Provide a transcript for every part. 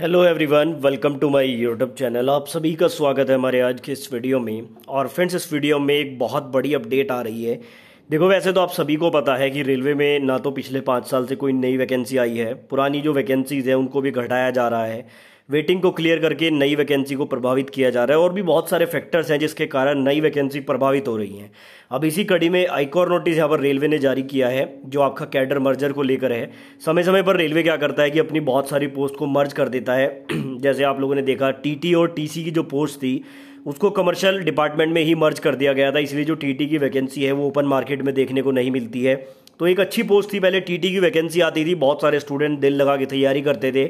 Hello everyone welcome to my YouTube channel आप सभी का स्वागत है हमारे आज के इस वीडियो में और फ्रेंड्स इस वीडियो में एक बहुत बड़ी अपडेट आ रही है देखो वैसे तो आप सभी को पता है कि रेलवे में ना तो पिछले पाँच साल से कोई नई वैकेंसी आई है पुरानी जो वैकेंसीज़ हैं उनको भी घटाया जा रहा है वेटिंग को क्लियर करके नई वैकेंसी को प्रभावित किया जा रहा है और भी बहुत सारे फैक्टर्स हैं जिसके कारण नई वैकेंसी प्रभावित हो रही हैं अब इसी कड़ी में एक नोटिस यहाँ पर रेलवे ने जारी किया है जो आपका कैडर मर्जर को लेकर है समय समय पर रेलवे क्या करता है कि अपनी बहुत सारी पोस्ट को मर्ज कर देता है जैसे आप लोगों ने देखा टी और टी की जो पोस्ट थी उसको कमर्शियल डिपार्टमेंट में ही मर्ज कर दिया गया था इसलिए जो टी की वैकेंसी है वो ओपन मार्केट में देखने को नहीं मिलती है तो एक अच्छी पोस्ट थी पहले टीटी की वैकेंसी आती थी बहुत सारे स्टूडेंट दिल लगा के तैयारी करते थे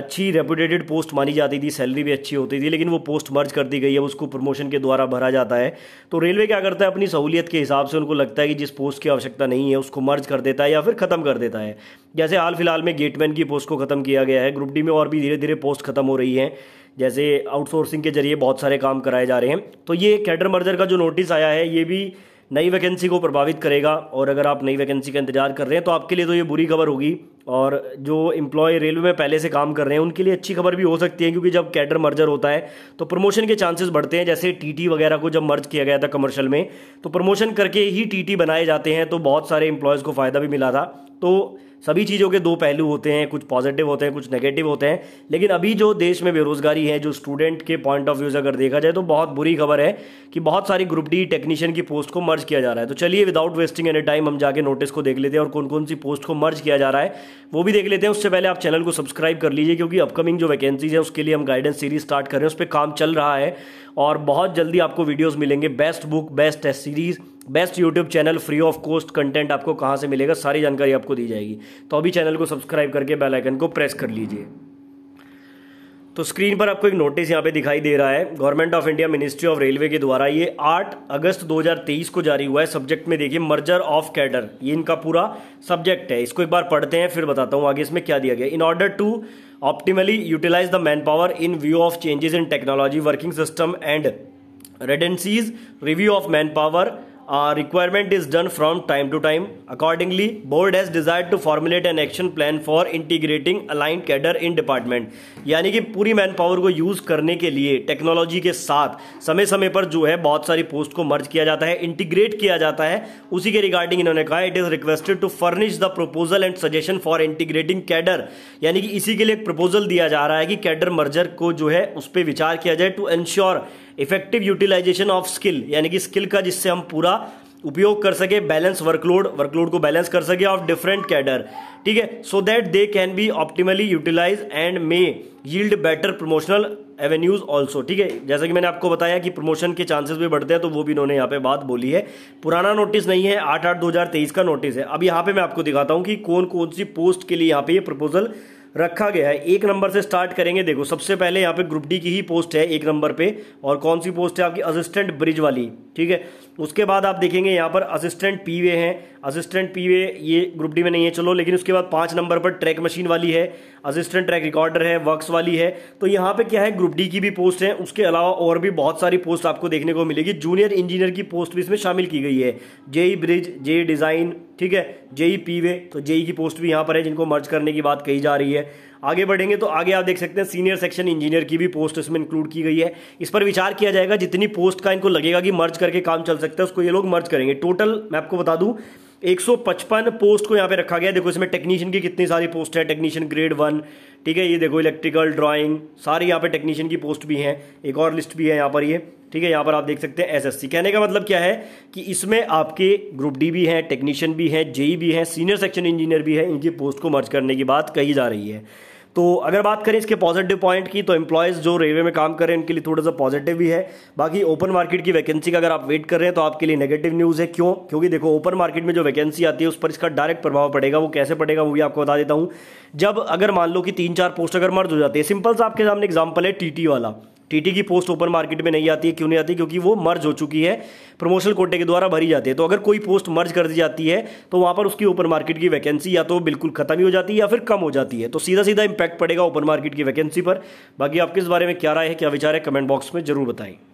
अच्छी रेपुटेटेड पोस्ट मानी जाती थी सैलरी भी अच्छी होती थी लेकिन वो पोस्ट मर्ज कर दी गई है उसको प्रमोशन के द्वारा भरा जाता है तो रेलवे क्या करता है अपनी सहूलियत के हिसाब से उनको लगता है कि जिस पोस्ट की आवश्यकता नहीं है उसको मर्ज कर देता है या फिर ख़त्म कर देता है जैसे हाल फिलहाल में गेटमैन की पोस्ट को ख़त्म किया गया है ग्रुप डी में और भी धीरे धीरे पोस्ट ख़त्म हो रही है जैसे आउटसोर्सिंग के जरिए बहुत सारे काम कराए जा रहे हैं तो ये कैडर मर्जर का जो नोटिस आया है ये भी नई वैकेंसी को प्रभावित करेगा और अगर आप नई वैकेंसी का इंतजार कर रहे हैं तो आपके लिए तो ये बुरी खबर होगी और जो इम्प्लॉय रेलवे में पहले से काम कर रहे हैं उनके लिए अच्छी खबर भी हो सकती है क्योंकि जब कैडर मर्जर होता है तो प्रमोशन के चांसेस बढ़ते हैं जैसे टीटी वगैरह को जब मर्ज किया गया था कमर्शियल में तो प्रमोशन करके ही टीटी बनाए जाते हैं तो बहुत सारे एम्प्लॉयज़ को फ़ायदा भी मिला था तो सभी चीज़ों के दो पहलू होते हैं कुछ पॉजिटिव होते हैं कुछ नेगेटिव होते हैं लेकिन अभी जो देश में बेरोजगारी है जो स्टूडेंट के पॉइंट ऑफ व्यू से अगर देखा जाए तो बहुत बुरी खबर है कि बहुत सारी ग्रुप डी टेक्नीशियन की पोस्ट को मर्ज किया जा रहा है तो चलिए विदाउट वेस्टिंग एनी टाइम हम जाके नोटिस को देख लेते हैं और कौन कौन सी पोस्ट को मर्ज किया जा रहा है वो भी देख लेते हैं उससे पहले आप चैनल को सब्सक्राइब कर लीजिए क्योंकि अपकमिंग जो वैकेंसीज है उसके लिए हम गाइडेंस सीरीज स्टार्ट कर रहे हैं उस पर काम चल रहा है और बहुत जल्दी आपको वीडियोज़ मिलेंगे best book best test series best YouTube channel free of cost content आपको कहाँ से मिलेगा सारी जानकारी आपको दी जाएगी तो अभी चैनल को सब्सक्राइब करके बेल आइकन को प्रेस कर लीजिए तो स्क्रीन पर आपको एक नोटिस यहाँ पे दिखाई दे रहा है government of India ministry of railway के द्वारा ये 8 अगस्त 2023 को जारी हुआ है सब्जेक्ट में देखिए मर्जर ऑफ कैडर ये इनका पूरा सब्जेक्ट है इसको एक बार पढ़ते हैं फिर बताता हूँ आगे इसमें क्या दिया गया in order to optimally utilise the man power in view of changes in technology working system and redundancies review of man power requirement is done from time to time. Accordingly, board has desired to formulate an action plan for integrating aligned cadre in department. यानी कि पूरी man power को use करने के लिए technology के साथ समय समय पर जो है बहुत सारी पोस्ट को मर्ज किया जाता है इंटीग्रेट किया जाता है उसी के रिगार्डिंग इन्होंने कहा it is requested to furnish the proposal and suggestion for integrating cadre यानी कि इसी के लिए एक प्रपोजल दिया जा रहा है कि कैडर मर्जर को जो है उस पर विचार किया जाए to ensure effective utilisation of skill यानी कि स्किल का जिससे हम पूरा उपयोग कर सके बैलेंस वर्कलोड वर्कलोड को बैलेंस कर सके ऑफ डिफरेंट कैडर ठीक है so that they can be optimally utilise and may yield better promotional avenues also ठीक है जैसा कि मैंने आपको बताया कि प्रमोशन के चांसेस भी बढ़ते हैं तो वो भी इन्होंने यहाँ पे बात बोली है पुराना नोटिस नहीं है आठ आठ दो हजार तेईस का नोटिस है अब यहाँ पे मैं आपको दिखाता हूँ कि कौन कौन सी पोस्ट के लिए यहाँ पे ये यह प्रपोजल रखा गया है एक नंबर से स्टार्ट करेंगे देखो सबसे पहले यहाँ पे ग्रुप डी की ही पोस्ट है एक नंबर पे और कौन सी पोस्ट है आपकी असिस्टेंट ब्रिज वाली ठीक है उसके बाद आप देखेंगे यहाँ पर असिस्टेंट पीवे हैं असिस्टेंट पीवे ये ग्रुप डी में नहीं है चलो लेकिन उसके बाद पाँच नंबर पर ट्रैक मशीन वाली है असिस्टेंट ट्रैक रिकॉर्डर है वर्क्स वाली है तो यहाँ पे क्या है ग्रुप डी की भी पोस्ट है उसके अलावा और भी बहुत सारी पोस्ट आपको देखने को मिलेगी जूनियर इंजीनियर की पोस्ट भी इसमें शामिल की गई है जेई ब्रिज जेई डिज़ाइन ठीक है जेई पीवे e तो जेई e की पोस्ट भी यहाँ पर है जिनको मर्ज करने की बात कही जा रही है आगे बढ़ेंगे तो आगे आप देख सकते हैं सीनियर सेक्शन इंजीनियर की भी पोस्ट इसमें इंक्लूड की गई है इस पर विचार किया जाएगा जितनी पोस्ट का इनको लगेगा कि मर्ज करके काम चल सकता है उसको ये लोग मर्ज करेंगे टोटल मैं आपको बता दूं 155 पोस्ट को यहाँ पे रखा गया देखो इसमें टेक्नीशियन की कितनी सारी पोस्ट है टेक्नीशियन ग्रेड वन ठीक है ये देखो इलेक्ट्रिकल ड्राइंग सारी यहाँ पे टेक्नीशियन की पोस्ट भी हैं एक और लिस्ट भी है यहाँ पर ये ठीक है यहाँ पर आप देख सकते हैं एसएससी कहने का मतलब क्या है कि इसमें आपके ग्रुप डी भी हैं टेक्नीशियन भी हैं जेई e e भी हैं सीनियर सेक्शन इंजीनियर भी है इनकी पोस्ट को मर्ज करने की बात कही जा रही है तो अगर बात करें इसके पॉजिटिव पॉइंट की तो एम्प्लॉयज़ जो रेलवे में काम कर रहे हैं उनके लिए थोड़ा सा पॉजिटिव भी है बाकी ओपन मार्केट की वैकेंसी का अगर आप वेट कर रहे हैं तो आपके लिए नेगेटिव न्यूज़ है क्यों क्योंकि देखो ओपन मार्केट में जो वैकेंसी आती है उस पर इसका डायरेक्ट प्रभाव पड़ेगा वो कैसे पड़ेगा वो भी आपको बता देता हूँ जब अगर मान लो कि तीन चार पोस्ट अगर मर्ज हो जाते हैं सिंपल सा आपके सामने एग्जाम्पल है टी वाला टीटी की पोस्ट ओपन मार्केट में नहीं आती है क्यों नहीं आती क्योंकि वो मर्ज हो चुकी है प्रमोशनल कोटे के द्वारा भरी जाती है तो अगर कोई पोस्ट मर्ज कर दी जाती है तो वहाँ पर उसकी ओपन मार्केट की वैकेंसी या तो बिल्कुल खत्म ही हो जाती है या फिर कम हो जाती है तो सीधा सीधा इंपैक्ट पड़ेगा ओपन मार्केट की वैकेंसी पर बाकी आपके इस बारे में क्या राय है क्या विचार है कमेंट बॉक्स में जरूर बताएं